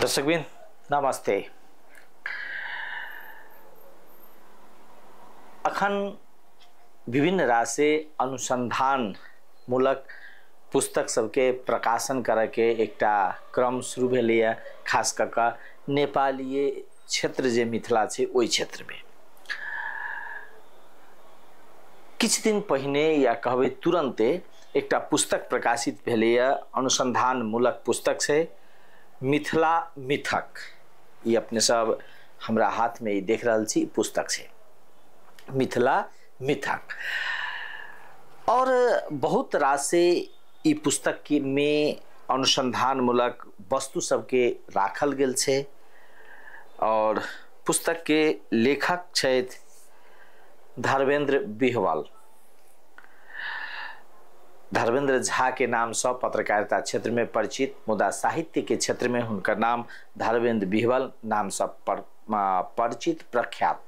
दर्शकबिन नमस्ते अखन विभिन्न राशि अनुसंधान मूलक पुस्तक सबके प्रकाशन के एक क्रम शुरू भेलै खास नेपालीय क्षेत्र जे मिथिला छै क्षेत्र में किछ दिन पहिने या कहबे तुरंते एक पुस्तक प्रकाशित भेलैए अनुसंधान मूलक पुस्तक छै मिथिला मिथक ये अपने सब हमारा हाथ में देख रहा पुस्तक से मिथिला मिथक और बहुत रासे से ई पुस्तक में अनुसंधान मूलक वस्तु सबके राखल गल छे और पुस्तक के लेखक छथि धर्मेंद्र बिहवाल धर्मेंद्र झा के नाम सं पत्रकारिता क्षेत्र में परिचित मुदा साहित्य के क्षेत्र में हुनकर नाम धर्मेंद्र बिहवल नाम सं पर, परिचित प्रख्यात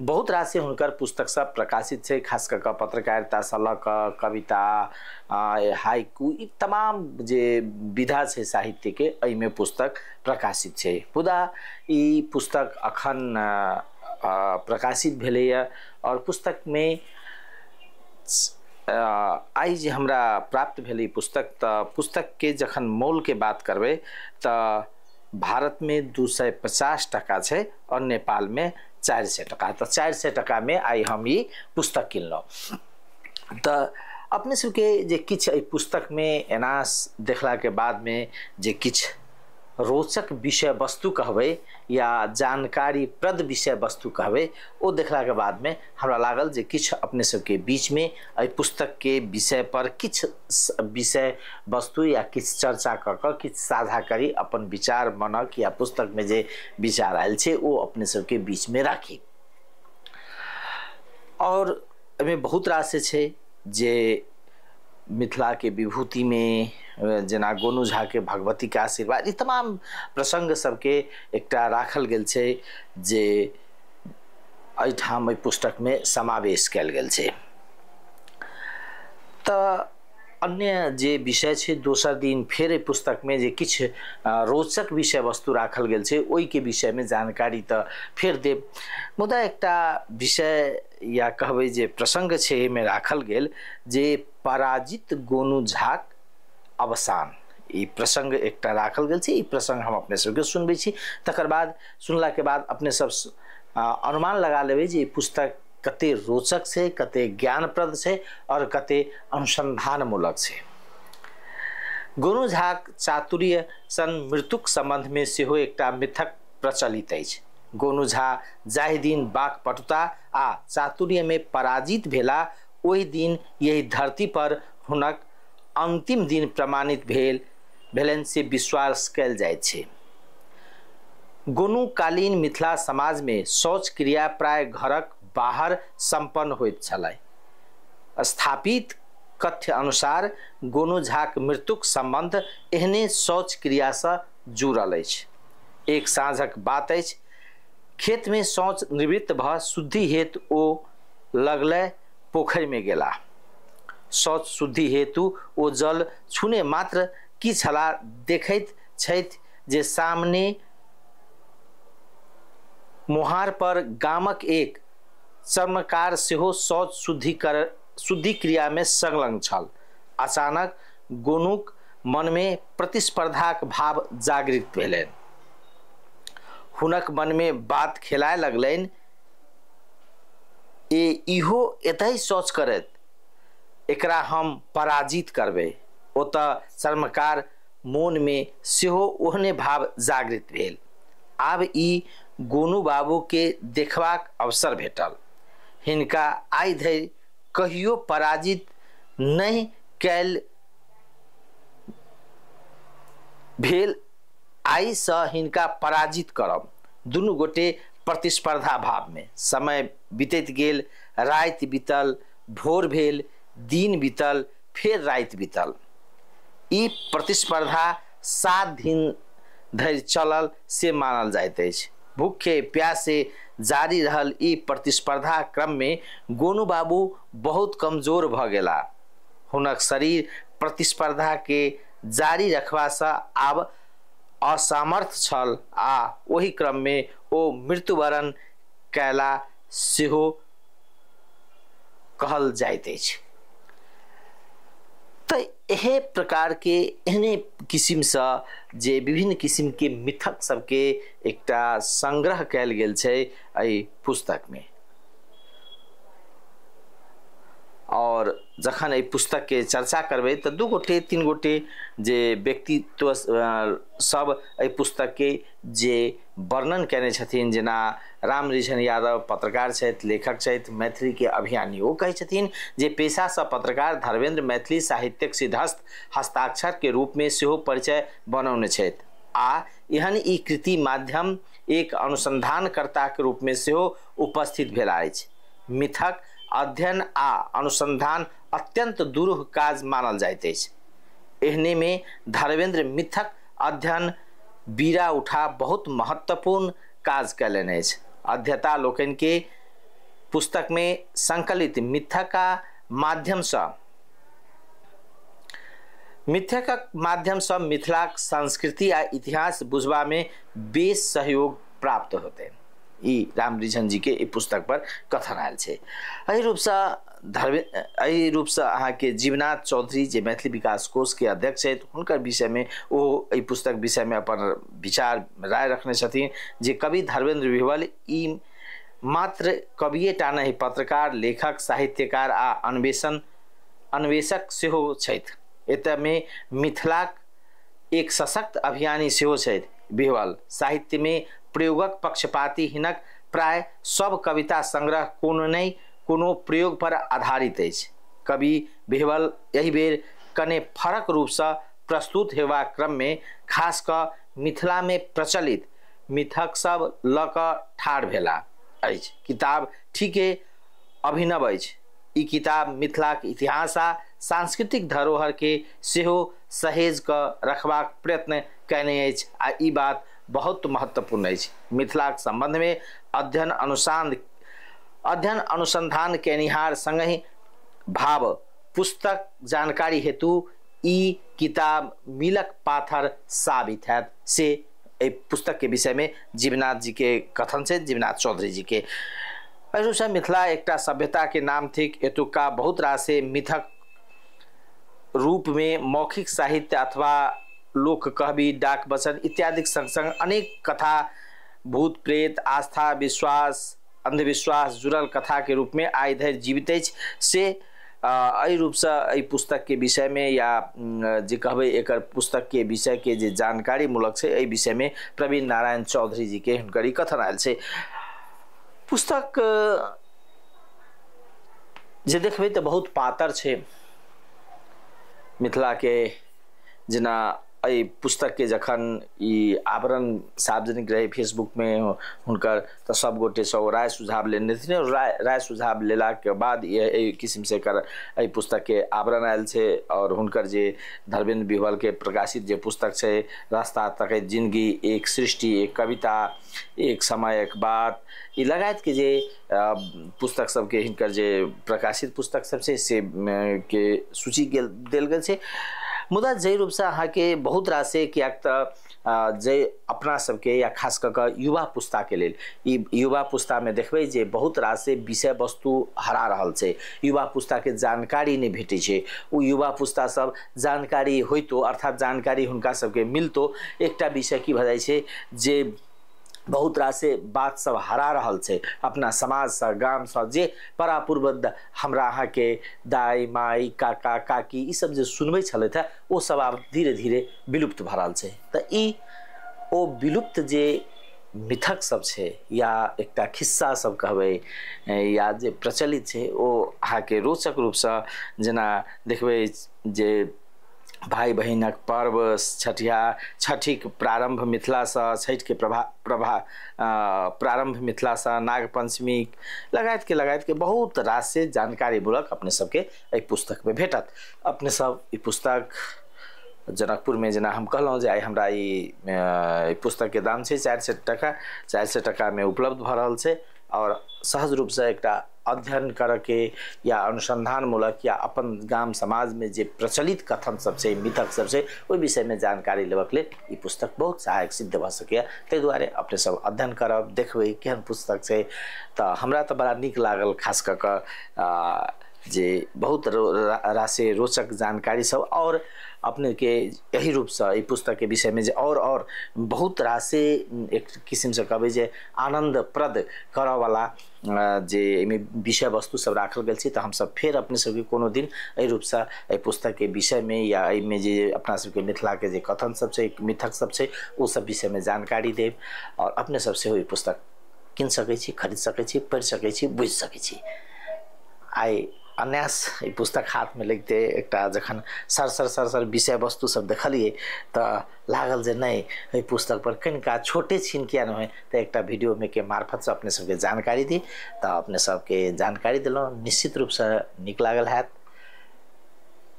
बहुत राशि हुनकर पुस्तक सब प्रकाशित है खास कर पत्रकारिता से लऽ कविता हाइकू तमाम जे विधा है साहित्य के अमे पुस्तक प्रकाशित है मुदा पुस्तक अखन प्रकाशित भेलैए और पुस्तक में आई जे हमरा प्राप्त पुस्तक त पुस्तक के जखन जखन के बात त भारत में दू सौ पचास टका और नेपाल में चार सौ टका चार सौ टका में आई हम ई पुस्तक किनल त अपने सबके जे में एना पुस्तकमे एना बाद में जे किछु रोचक विषय वस्तु कहबै या जानकारीप्रद विषय वस्तु कहबै के बाद में हमरा लागल जे किछु अपने सभके बीचमे एहि पुस्तकके विषयपर किछु विषय वस्तु या किछु चर्चा कऽ कऽ किछु साझा करी अपन विचार मनक या पुस्तक में जे विचार आयल छै ओ अपने बीच में राखी और एहिमे बहुत रास छै जे विभूति में जेना गोनू झा के भगवती के आशीर्वाद ये तमाम प्रसंग सबके एक राखल गेल छै जे एहिठाम समावेश कल गेल अन्य जे विषय छै दोसर दिन फिर पुस्तक में जे किछु रोचक विषय वस्तु राखल गेल के विषय में जानकारी त फिर दे मुदा एक विषय या कहबै जे प्रसङ्ग छै एहिमे राखल गेल जे पराजित गोनू झाक अवसान ये प्रसंग एक राखल गल प्रसंग हम अपने सबके सुनबै छी तकर बाद के बाद अपने सब अनुमान लगा ले पुस्तक कते रोचक से कते ज्ञानप्रद से और कते अनुसंधानमूलक से गुरु झाक चातुर्य सन मृत्युक से हो एक मिथक प्रचलित है गोनू झा जाहि दिन बाक पटुता आ में पराजित भेला वही दिन यही धरती पर हुनक अंतिम दिन प्रमाणित भेल भेलन से विश्वास कल जाए छै गोनुकालीन मिथिला समाज में शौच क्रिया प्राय घरक बाहर सम्पन्न होइत छलै स्थापित कथ्य अनुसार गोनु झाक मृत्युक संबंध एहने शौच क्रिया से जुड़ल अछि एक साँझक बात अछि में शौच निवृत्त भ शुद्धि हेतु ओ पोखर में गेला शौच शुद्धि हेतु ओ जल छूने मात्र की छला देखैत जे सामने मुहार पर गामक एक चर्मकार सेहो शौच कर शुद्धि में संलग्न छल अचानक गोनुक में प्रतिस्पर्धाक भाव जागृत भेलनि हुनक में बात खेलाय लगलनि ए इहो एत शौच करत एकरा हम पराजित करबे ओत शर्मकार मोनमे सेहो ओहने भाव जागृत भेल आब ई गोनू बाबू के देखबाक अवसर भेटल हिनका आई धरि कहियो पराजित नहि कैल भेल आइसँ हिनका पराजित करब दुनू गोटे प्रतिस्पर्धा भाव में समय बीतत गेल राति बीतल भोर भेल दिन बीतल फिर रात बीतल ई प्रतिस्पर्धा सात दिन धरि चलल से मानल जात अछि भूखे प्यासे जारी रहल ई प्रतिस्पर्धा क्रममे गोनू बाबू बहुत कमजोर भऽ गेला हुनक प्रतिस्पर्धा के जारी रखबा से आब असमर्थ छल आ क्रम में ओ मृत्युवरण कयला सेहो कहल जाइत अछि तो यह प्रकार के एहने किस्म से जे विभिन्न किस्म के मिथक सबके एक संग्रह कैल गया पुस्तक में और जखन एहि पुस्तक के चर्चा करबे तो दू गोटे तीन गोटे जे व्यक्तित्व सब एहि पुस्तक के जे वर्णन कने छथिन जेना रिशन यादव पत्रकार छथि लेखक छथि के अभियानी ओ कहै छथिन जे पत्रकार धर्मेंद्र मैथिली साहित्यक सिद्धस्त रूप में सेहो परिचय बनौने छथि आ एहन ई कृति माध्यम एक रूप में सेहो उपस्थित भेल अछि मिथक अध्ययन आ अनुसंधान अत्यंत दुरूह काज मानल जाइत अछि में धर्मेन्द्र मिथक अध्ययन बीरा उठा बहुत महत्वपूर्ण काज कयलनि अछि अध्यता लोकन के पुस्तक में संकलित से मिथक माध्यम से मिथिलाक संस्कृति आ इतिहास में बेस सहयोग प्राप्त होते हैं राम रिजन जी के पुस्तक पर कथन आयल से एहि रूपसँ रूप से रूपसँ के जीवनाथ चौधरी जे मैथिली विकास कोष के अध्यक्ष है विषय में ओ अ पुस्तक विषय में अपन विचार राय रखने जे कवि धर्मेन्द्र विहवल ई मात्र टा नहीं पत्रकार लेखक साहित्यकार आ अन्वेषण अन्वेषक से छथि एक सशक्त अभियानी से बिहवल साहित्य में प्रयोगक पक्षपाती हिनक प्राय सब कविता संग्रह कोनो नहि कोनो प्रयोग पर आधारित है कवि बिहवल यही बेर कने फरक रूप से प्रस्तुत क्रम में खास मिथिला में प्रचलित मिथक सब लऽ कऽ ठाढ़ किताब ठीके अभिनव है ई किताब मिथिलाक इतिहास आ सांस्कृतिक धरोहर के सेहो क रखबाक प्रयत्न कैने आ बात बहुत महत्वपूर्ण अछि संबंध में अध्ययन अनुसार अध्ययन के निहार संग भाव पुस्तक जानकारी हेतु ई किताब मिलक पाथर साबित है से पुस्तक के विषय में जीवनाथ जी के कथन से जीवनाथ चौधरी जी के मिथिला एक सभ्यता के नाम थी एतुका बहुत रास मिथक रूप में मौखिक साहित्य अथवा लोक कवि डाक बसन इत्यादि संग संग अनेक कथा भूत प्रेत आस्था विश्वास अंधविश्वास जुड़ल कथा के रूप में आई धरि जीवित रूप से अ पुस्तक के विषय में या जे पुस्तक के विषय के जे जानकारी मूलक अ विषय में प्रवीण नारायण चौधरी जी के हर कथन आयल से पुस्तक जे देखे तो बहुत पातर है मिथिला के जना पुस्तक के जखन आवरण सार्वजनिक रहे फेसबुक में हुनकर तो सब गोटे सब राय सुझाव लेने थे और राय राय सुझाव लेला के बाद ये किस्म से कर अ पुस्तक के आवरण आयल से और हुनकर जे धर्मेंद्र बिहवल के प्रकाशित जे पुस्तक से रास्ता तक जिंदगी एक सृष्टि एक कविता एक समय एक बात ये लगायत के जे पुस्तक के हिनकर जे प्रकाशित पुस्तक सब से के सूची दिल गए मुदा रूप से रूपसँ के बहुत रास किएक तऽ जे अपनासभके या खास कऽ युवा पुस्ताके के लिए युवा पुस्तामे देखबै जे बहुत रास विषय वस्तु हरा रहल छै युवा के जानकारी नहीं भेटै छै उ युवा पुस्तासभ जानकारी होइतो अर्थात जानकारी हुनका सबके मिलतो एकटा विषय की भऽ जाए जे बहुत रास बात सब हरा रहा है अपना समाज से गाम से जे परापूर्वद हमरा अहाँ के दाई माई काका काकी ये सब जो सुनबे छलथि वो सब आप धीरे धीरे विलुप्त भ रहा है तो ई ओ विलुप्त जे मिथक सब है या एक खिस्सा सब कहबे या जे प्रचलित है वो अहाँ के रोचक रूप से जना देखबे जे भाई बहनक पर्व छठिया छठिक प्रारम्भ छठ के प्रभा प्रभा प्रारम्भ लगात के लगात के बहुत जानकारी जानकारीमूलक अपने सभके पुस्तक में भेटत अपने सब पुस्तक पुस्तक में जना हम कहलहुँ जे आइ हमरा पुस्तक के दाम चार सौ टका चार सौ टका में उपलब्ध भऽ रहल छै आओर सहज रूपसँ अध्ययन करके या अनुसन्धानमूलक या अपन गाम समाजमे जे प्रचलित कथन सब छै मिथक सब छै ओहि विषयमे जानकारी लेबक लेल ई पुस्तक बहुत सहायक सिद्ध भऽ सकैए ताहि दुआरे अपने सब अध्ययन करब देखबै केहन पुस्तक छै तऽ हमरा तऽ बड़ा नीक लागल खास कऽ कऽ जे बहुत रास रोचक जानकारी सब और अपने के यही रूप से ये पुस्तक के विषय में जे और और बहुत रासे एक किस्म से कहे जे आनंदप्रद कर वाला जे में विषय वस्तु सब राखल गेल तो हम सब फिर अपने सबके कोनो दिन एहि पुस्तक के विषय में या में जे अपना सबके के जे कथन सब छै मिथक सब छै वो सब में जानकारी देव और अपने सब से पुस्तक किन सकै खरीद सकै पढ़ पढ़ि बुझ छी आई अन्यास पुस्तक हाथ में মে एक जखन सर सर सर सर विषय वस्तु सब দেখালিয়ে তো लागल যে नहीं এই পুস্তক पर कनिका छोटे छिनकिया न तो एक वीडियो में के मार्फत से अपने सबके जानकारी दी तो अपने सबके जानकारी दिलों निश्चित रूप से निक लागल हैत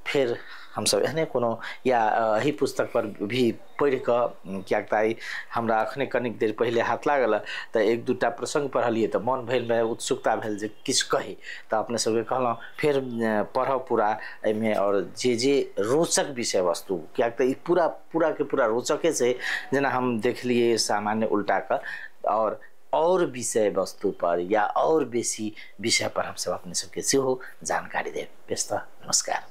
फेर हम सब एहने कोनो या एही पुस्तकपर भी पढ़ि कऽ किएक तऽ हमरा अखने कनिक देर पहिले हाथ लागल तऽ एक दूटा प्रसङ्ग पढ़लिए तऽ मन भेल रहए उत्सुकता भेल जे किछु कही तऽ अपने सभके कहलहुँ फेर पढ़ब पूरा एहिमे आओर जे जे रोचक विषय वस्तु किएक तऽ ई पूरा पूराके पूरा रोचके छै जेना हम देखलिए सामान्य उल्टा कऽ आओर आओर विषय वस्तुपर या आओर बेसी विषयपर सब अपने सबके सेहो जानकारी देब व्यस्त नमस्कार